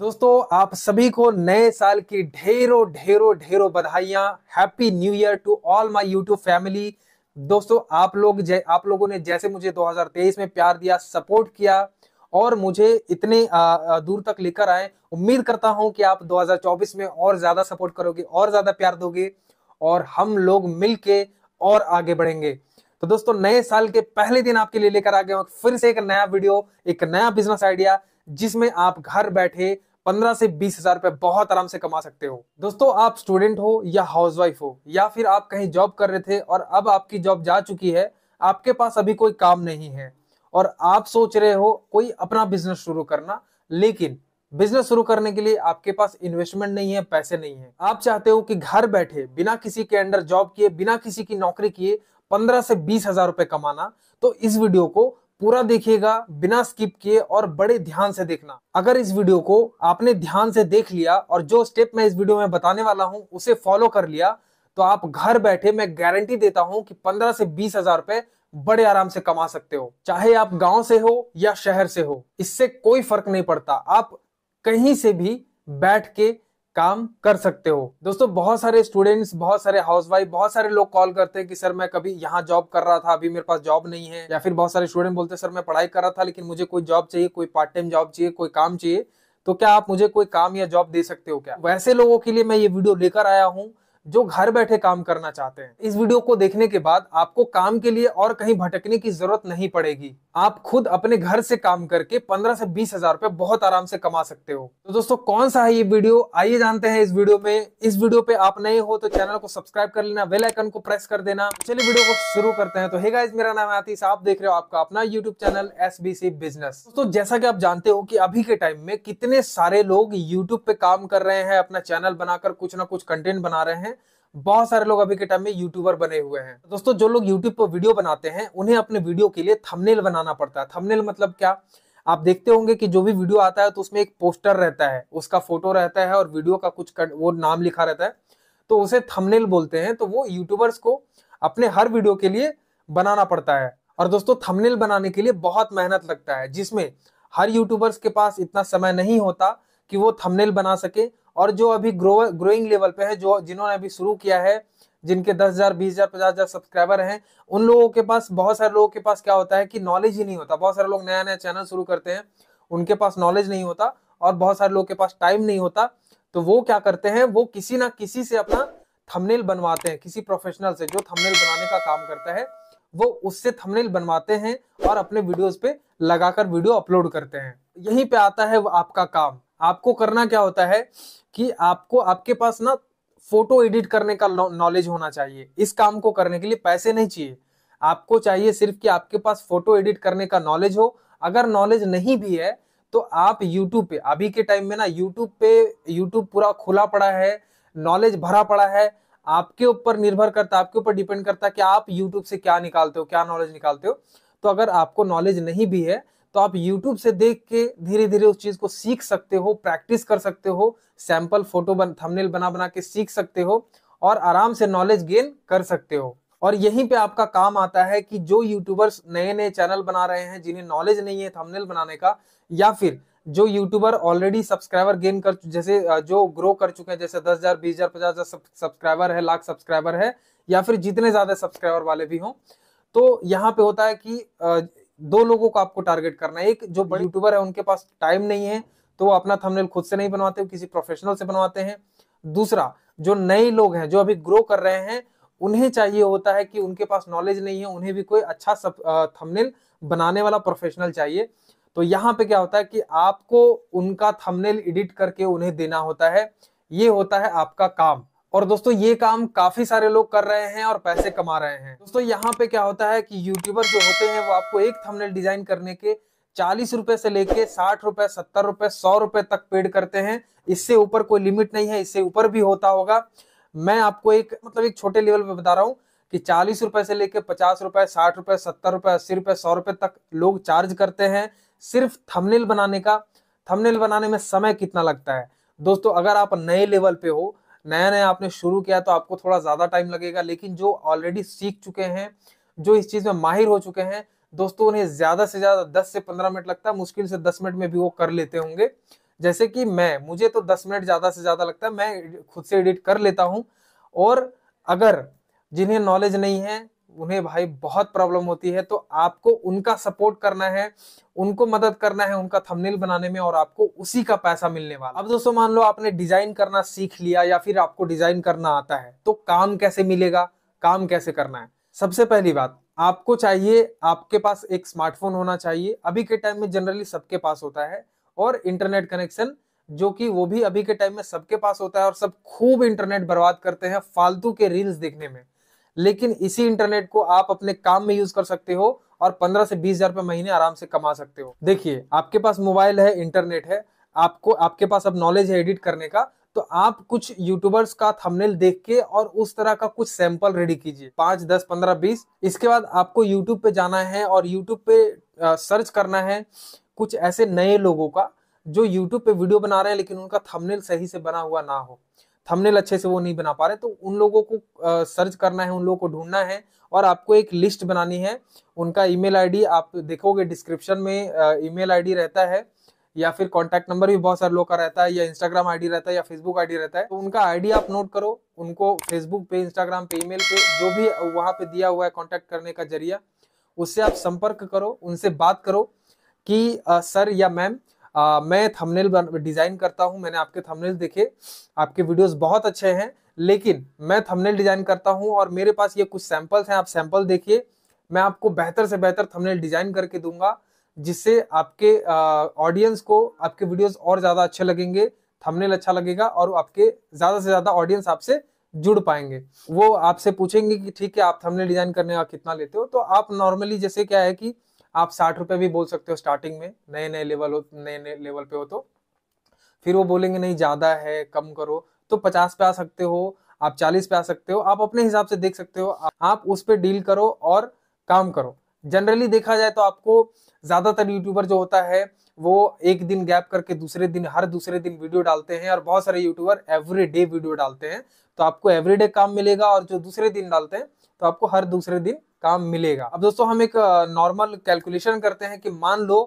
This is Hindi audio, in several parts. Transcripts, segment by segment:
दोस्तों आप सभी को नए साल की ढेरों ढेरों ढेरों बधाइयां happy new year to all my YouTube family दोस्तों आप लोग आप लोगों ने जैसे मुझे 2023 में प्यार दिया सपोर्ट किया और मुझे इतने दूर तक लेकर आए उम्मीद करता हूं कि आप 2024 में और ज्यादा सपोर्ट करोगे और ज्यादा प्यार दोगे और हम लोग मिलके और आगे बढ़ेंगे तो दोस्तों नए साल के पहले दिन आपके लिए लेकर आ गए फिर से एक नया वीडियो एक नया बिजनेस आइडिया जिसमें आप घर बैठे पंद्रह से बीस हजार रुपए बहुत आराम से कमा सकते हो दोस्तों आप स्टूडेंट हो या हाउसवाइफ हो या फिर आप कहीं जॉब कर रहे थे और अब आपकी जॉब जा चुकी है आपके पास अभी कोई काम नहीं है और आप सोच रहे हो कोई अपना बिजनेस शुरू करना लेकिन बिजनेस शुरू करने के लिए आपके पास इन्वेस्टमेंट नहीं है पैसे नहीं है आप चाहते हो कि घर बैठे बिना किसी के अंडर जॉब किए बिना किसी की नौकरी किए पंद्रह से बीस हजार रुपए कमाना तो इस वीडियो को पूरा देखिएगा बिना स्किप किए और बड़े ध्यान से देखना अगर इस वीडियो को आपने ध्यान से देख लिया और जो स्टेप मैं इस वीडियो में बताने वाला हूं उसे फॉलो कर लिया तो आप घर बैठे मैं गारंटी देता हूं कि 15 से बीस हजार रुपए बड़े आराम से कमा सकते हो चाहे आप गांव से हो या शहर से हो इससे कोई फर्क नहीं पड़ता आप कहीं से भी बैठ के काम कर सकते हो दोस्तों बहुत सारे स्टूडेंट्स बहुत सारे हाउसवाइफ बहुत सारे लोग कॉल करते हैं कि सर मैं कभी यहाँ जॉब कर रहा था अभी मेरे पास जॉब नहीं है या फिर बहुत सारे स्टूडेंट बोलते हैं सर मैं पढ़ाई कर रहा था लेकिन मुझे कोई जॉब चाहिए कोई पार्ट टाइम जॉब चाहिए कोई काम चाहिए तो क्या आप मुझे कोई काम या जॉब दे सकते हो क्या वैसे लोगों के लिए मैं ये वीडियो लेकर आया हूँ जो घर बैठे काम करना चाहते हैं इस वीडियो को देखने के बाद आपको काम के लिए और कहीं भटकने की जरूरत नहीं पड़ेगी आप खुद अपने घर से काम करके पंद्रह से बीस हजार रूपए बहुत आराम से कमा सकते हो तो दोस्तों कौन सा है ये वीडियो आइए जानते हैं इस वीडियो में इस वीडियो पे आप नए हो तो चैनल को सब्सक्राइब कर लेना बेलाइकन को प्रेस कर देना चलिए वीडियो को शुरू करते हैं तो है मेरा नाम आतीश आप देख रहे हो आपका अपना यूट्यूब चैनल एस बिजनेस दोस्तों जैसा की आप जानते हो की अभी के टाइम में कितने सारे लोग यूट्यूब पे काम कर रहे हैं अपना चैनल बनाकर कुछ ना कुछ कंटेंट बना रहे हैं बहुत सारे लोग अभी के टाइम में यूट्यूबर बने हुए हैं दोस्तों जो लोग यूट्यूब पर वीडियो बनाते हैं उन्हें अपने वीडियो के लिए थंबनेल बनाना पड़ता है थंबनेल मतलब क्या आप देखते होंगे कि जो भी वीडियो आता है तो उसमें एक पोस्टर रहता है उसका फोटो रहता है और वीडियो का कुछ कर, वो नाम लिखा रहता है तो उसे थंबनेल बोलते हैं तो वो यूट्यूबर्स को अपने हर वीडियो के लिए बनाना पड़ता है और दोस्तों थंबनेल बनाने के लिए बहुत मेहनत लगता है जिसमें हर यूट्यूबर्स के पास इतना समय नहीं होता कि वो थंबनेल बना सके और जो अभी ग्रो ग्रोइंग लेवल पे है जो जिन्होंने अभी शुरू किया है जिनके दस हजार बीस हजार पचास हजार सब्सक्राइबर हैं उन लोगों के पास बहुत सारे लोगों के पास क्या होता है कि नॉलेज ही नहीं होता बहुत सारे लोग नया नया चैनल शुरू करते हैं उनके पास नॉलेज नहीं होता और बहुत सारे लोगों के पास टाइम नहीं होता तो वो क्या करते हैं वो किसी ना किसी से अपना थंबनेल बनवाते हैं किसी प्रोफेशनल से जो थंबनेल बनाने का काम करता है वो उससे थंबनेल बनवाते हैं और अपने वीडियोस पे लगाकर वीडियो अपलोड करते हैं यहीं पे आता है आपका काम आपको करना क्या होता है कि आपको आपके पास ना फोटो एडिट करने का नॉलेज होना चाहिए इस काम को करने के लिए पैसे नहीं चाहिए आपको चाहिए सिर्फ कि आपके पास फोटो एडिट करने का नॉलेज हो अगर नॉलेज नहीं भी है तो आप यूट्यूब पे अभी के टाइम में ना यूट्यूब पे यूट्यूब पूरा खुला पड़ा है नॉलेज भरा पड़ा है आपके ऊपर निर्भर करता है आपके ऊपर डिपेंड करता कि आप यूट्यूब से क्या निकालते हो क्या नॉलेज निकालते हो तो अगर आपको नॉलेज नहीं भी है तो आप यूट्यूब से देख के धीरे धीरे उस चीज़ को सीख सकते हो प्रैक्टिस कर सकते हो सैंपल फोटो बन थंबनेल बना बना के सीख सकते हो और आराम से नॉलेज गेन कर सकते हो और यहीं पे आपका काम आता है कि जो यूट्यूबर्स नए नए चैनल बना रहे हैं जिन्हें नॉलेज नहीं है थंबनेल बनाने का या फिर जो यूट्यूबर ऑलरेडी सब्सक्राइबर गेन कर जैसे जो ग्रो कर चुके हैं जैसे दस हजार बीस हजार पचास हजार सब्सक्राइबर है लाख सब्सक्राइबर है या फिर जितने ज्यादा सब्सक्राइबर वाले भी हों तो यहाँ पे होता है कि दो लोगों को आपको टारगेट करना है एक जो बड़े यूट्यूबर है उनके पास टाइम नहीं है तो वो अपना थंबनेल खुद से नहीं बनवाते किसी प्रोफेशनल से बनवाते हैं दूसरा जो नए लोग हैं जो अभी ग्रो कर रहे हैं उन्हें चाहिए होता है कि उनके पास नॉलेज नहीं है उन्हें भी कोई अच्छा सब थंबनेल बनाने वाला प्रोफेशनल चाहिए तो यहाँ पे क्या होता है कि आपको उनका थंबनेल एडिट करके उन्हें देना होता है ये होता है आपका काम और दोस्तों ये काम काफी सारे लोग कर रहे हैं और पैसे कमा रहे हैं दोस्तों यहाँ पे क्या होता है कि यूट्यूबर जो होते हैं वो आपको एक थंबनेल डिजाइन करने के चालीस रुपए से लेके साठ रुपए सत्तर रुपए सौ रुपए तक पेड करते हैं इससे ऊपर कोई लिमिट नहीं है इससे ऊपर भी होता होगा मैं आपको एक मतलब एक छोटे लेवल पे बता रहा हूँ कि चालीस रुपए से लेके पचास रुपए साठ रुपए सत्तर रुपए अस्सी रुपए सौ रुपए तक लोग चार्ज करते हैं सिर्फ थंबनेल बनाने का थंबनेल बनाने में समय कितना लगता है दोस्तों अगर आप नए लेवल पे हो नया नया आपने शुरू किया तो आपको थोड़ा ज़्यादा टाइम लगेगा लेकिन जो ऑलरेडी सीख चुके हैं जो इस चीज़ में माहिर हो चुके हैं दोस्तों उन्हें ज़्यादा से ज़्यादा दस से पंद्रह मिनट लगता है मुश्किल से दस मिनट में भी वो कर लेते होंगे जैसे कि मैं मुझे तो दस मिनट ज़्यादा से ज़्यादा लगता है मैं खुद से एडिट कर लेता हूँ और अगर जिन्हें नॉलेज नहीं है उन्हें भाई बहुत प्रॉब्लम होती है तो आपको उनका सपोर्ट करना है उनको मदद करना है उनका थंबनेल बनाने में और आपको उसी का पैसा मिलने वाला अब दोस्तों मान लो आपने डिजाइन करना सीख लिया या फिर आपको डिजाइन करना आता है तो काम कैसे मिलेगा काम कैसे करना है सबसे पहली बात आपको चाहिए आपके पास एक स्मार्टफोन होना चाहिए अभी के टाइम में जनरली सबके पास होता है और इंटरनेट कनेक्शन जो कि वो भी अभी के टाइम में सबके पास होता है और सब खूब इंटरनेट बर्बाद करते हैं फालतू के रील्स देखने में लेकिन इसी इंटरनेट को आप अपने काम में यूज कर सकते हो और पंद्रह से बीस हजार रुपए महीने आराम से कमा सकते हो देखिए आपके पास मोबाइल है इंटरनेट है आपको आपके पास अब नॉलेज है एडिट करने का तो आप कुछ यूट्यूबर्स का थंबनेल देख के और उस तरह का कुछ सैंपल रेडी कीजिए पांच दस पंद्रह बीस इसके बाद आपको यूट्यूब पे जाना है और यूट्यूब पे आ, सर्च करना है कुछ ऐसे नए लोगों का जो यूट्यूब पे वीडियो बना रहे हैं लेकिन उनका थंबनेल सही से बना हुआ ना हो थंबनेल अच्छे से वो नहीं बना पा रहे तो उन लोगों को सर्च करना है उन लोगों को ढूंढना है और आपको एक लिस्ट बनानी है उनका ईमेल आईडी आप देखोगे डिस्क्रिप्शन में ईमेल आईडी रहता है या फिर कॉन्टैक्ट नंबर भी बहुत सारे लोग का रहता है या इंस्टाग्राम आईडी रहता है या फेसबुक आईडी रहता है तो उनका आईडी आप नोट करो उनको फेसबुक पे इंस्टाग्राम पे ईमेल पे जो भी वहां पे दिया हुआ है कॉन्टैक्ट करने का जरिया उससे आप संपर्क करो उनसे बात करो कि आ, सर या मैम आ, मैं थंबनेल डिज़ाइन करता हूँ मैंने आपके थंबनेल देखे आपके वीडियोस बहुत अच्छे हैं लेकिन मैं थंबनेल डिज़ाइन करता हूँ और मेरे पास ये कुछ सैंपल्स हैं आप सैंपल देखिए मैं आपको बेहतर से बेहतर थंबनेल डिज़ाइन करके दूंगा जिससे आपके ऑडियंस को आपके वीडियोस और ज़्यादा अच्छे लगेंगे थंबनेल अच्छा लगेगा और आपके ज़्यादा से ज़्यादा ऑडियंस आपसे जुड़ पाएंगे वो आपसे पूछेंगे कि ठीक है आप थंबनेल डिज़ाइन करने का कितना लेते हो तो आप नॉर्मली जैसे क्या है कि आप साठ रुपये भी बोल सकते हो स्टार्टिंग में नए नए लेवल हो नए नए लेवल पे हो तो फिर वो बोलेंगे नहीं ज़्यादा है कम करो तो पचास पे आ सकते हो आप चालीस पे आ सकते हो आप अपने हिसाब से देख सकते हो आप उस पर डील करो और काम करो जनरली देखा जाए तो आपको ज़्यादातर यूट्यूबर जो होता है वो एक दिन गैप करके दूसरे दिन हर दूसरे दिन वीडियो डालते हैं और बहुत सारे यूट्यूबर एवरी डे वीडियो डालते हैं तो आपको एवरीडे काम मिलेगा और जो दूसरे दिन डालते हैं तो आपको हर दूसरे दिन काम मिलेगा अब दोस्तों हम एक नॉर्मल कैलकुलेशन करते हैं कि मान लो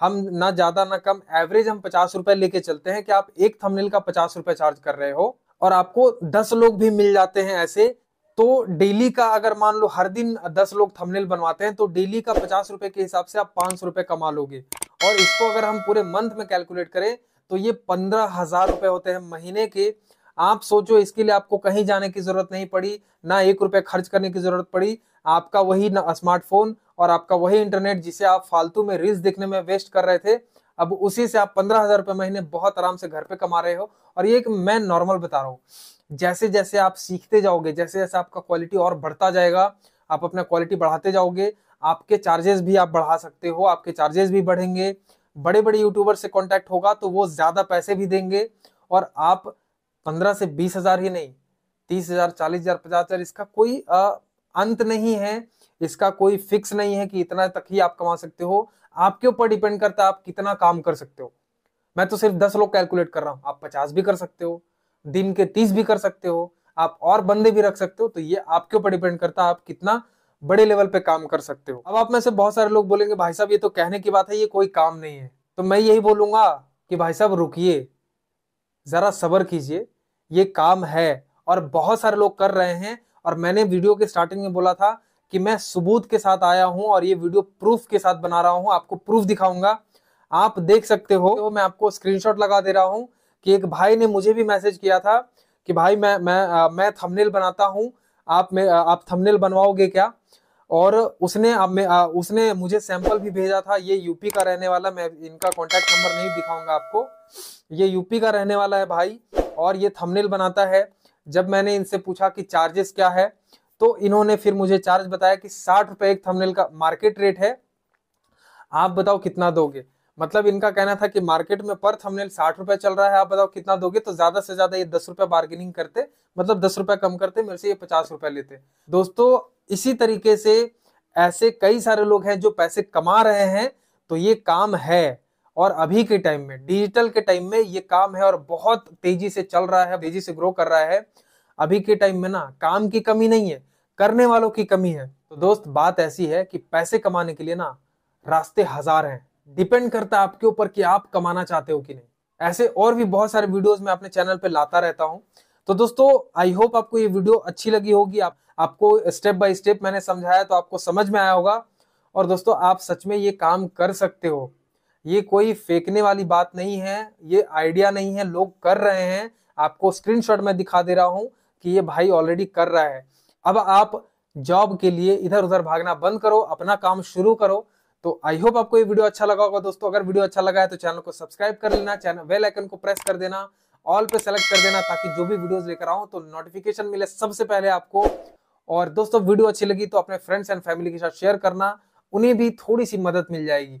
हम ना ज्यादा ना कम एवरेज हम पचास रुपए लेके चलते हैं कि आप एक थंबनेल का पचास रुपए चार्ज कर रहे हो और आपको दस लोग भी मिल जाते हैं ऐसे तो डेली का अगर मान लो हर दिन दस लोग थंबनेल बनवाते हैं तो डेली का पचास रुपए के हिसाब से आप पांच सौ रुपए कमा लोगे और इसको अगर हम पूरे मंथ में कैलकुलेट करें तो ये पंद्रह हजार रुपए होते हैं महीने के आप सोचो इसके लिए आपको कहीं जाने की जरूरत नहीं पड़ी ना एक रुपए खर्च करने की जरूरत पड़ी आपका वही स्मार्टफोन और आपका वही इंटरनेट जिसे आप फालतू में रील्स देखने में वेस्ट कर रहे थे अब उसी से आप पंद्रह हजार रुपये महीने बहुत आराम से घर पे कमा रहे हो और ये एक मैं नॉर्मल बता रहा हूँ जैसे जैसे आप सीखते जाओगे जैसे जैसे आपका क्वालिटी और बढ़ता जाएगा आप अपना क्वालिटी बढ़ाते जाओगे आपके चार्जेस भी आप बढ़ा सकते हो आपके चार्जेस भी बढ़ेंगे बड़े बड़े यूट्यूबर से कॉन्टैक्ट होगा तो वो ज़्यादा पैसे भी देंगे और आप पंद्रह से बीस हज़ार ही नहीं तीस हज़ार चालीस हज़ार पचास हज़ार इसका कोई आ, अंत नहीं है इसका कोई फिक्स नहीं है कि इतना तक ही आप कमा सकते हो आपके ऊपर डिपेंड करता है आप कितना काम कर सकते हो मैं तो सिर्फ दस लोग कैलकुलेट कर रहा हूं आप पचास भी कर सकते हो दिन के तीस भी कर सकते हो आप और बंदे भी रख सकते हो तो ये आपके ऊपर डिपेंड करता है आप कितना बड़े लेवल पे काम कर सकते हो अब आप में से बहुत सारे लोग बोलेंगे भाई साहब ये तो कहने की बात है ये कोई काम नहीं है तो मैं यही बोलूंगा कि भाई साहब रुकिए जरा सबर कीजिए ये काम है और बहुत सारे लोग कर रहे हैं और मैंने वीडियो के स्टार्टिंग में बोला था कि मैं सबूत के साथ आया हूं और ये वीडियो प्रूफ के साथ बना रहा हूं आपको प्रूफ दिखाऊंगा आप देख सकते हो तो मैं आपको स्क्रीनशॉट लगा दे रहा हूं कि एक भाई ने मुझे भी मैसेज किया था कि भाई मैं मैं मैं थंबनेल बनाता हूं आप में आप थंबनेल बनवाओगे क्या और उसने आप में आ, उसने मुझे सैंपल भी भेजा था ये यूपी का रहने वाला मैं इनका कॉन्टेक्ट नंबर नहीं दिखाऊंगा आपको ये यूपी का रहने वाला है भाई और ये थंबनेल बनाता है जब मैंने इनसे पूछा कि चार्जेस क्या है तो इन्होंने फिर मुझे चार्ज बताया कि साठ रुपए एक थंबनेल का मार्केट रेट है आप बताओ कितना दोगे मतलब इनका कहना था कि मार्केट में पर थंबनेल साठ रुपए चल रहा है आप बताओ कितना दोगे तो ज्यादा से ज्यादा ये दस रुपए बार्गेनिंग करते मतलब दस रुपए कम करते मेरे से ये पचास रुपए लेते दोस्तों इसी तरीके से ऐसे कई सारे लोग हैं जो पैसे कमा रहे हैं तो ये काम है और अभी के टाइम में डिजिटल के टाइम में ये काम है और बहुत तेजी से चल रहा है तेजी से ग्रो कर रहा है अभी के टाइम में ना काम की कमी नहीं है करने वालों की कमी है तो दोस्त बात ऐसी है कि पैसे कमाने के लिए ना रास्ते हजार हैं डिपेंड करता है आपके ऊपर कि आप कमाना चाहते हो कि नहीं ऐसे और भी बहुत सारे वीडियोस मैं अपने चैनल पे लाता रहता हूं तो दोस्तों आई होप आपको ये वीडियो अच्छी लगी होगी आप आपको स्टेप बाय स्टेप मैंने समझाया तो आपको समझ में आया होगा और दोस्तों आप सच में ये काम कर सकते हो ये कोई फेंकने वाली बात नहीं है ये आइडिया नहीं है लोग कर रहे हैं आपको स्क्रीनशॉट में दिखा दे रहा हूं कि ये भाई ऑलरेडी कर रहा है अब आप जॉब के लिए इधर उधर भागना बंद करो अपना काम शुरू करो तो आई होप आपको ये वीडियो अच्छा लगा होगा दोस्तों अगर वीडियो अच्छा लगा है तो चैनल को सब्सक्राइब कर लेना चैनल वेल आइकन को प्रेस कर देना ऑल पे सेलेक्ट कर देना ताकि जो भी वीडियोस लेकर आऊं तो नोटिफिकेशन मिले सबसे पहले आपको और दोस्तों वीडियो अच्छी लगी तो अपने फ्रेंड्स एंड फैमिली के साथ शेयर करना उन्हें भी थोड़ी सी मदद मिल जाएगी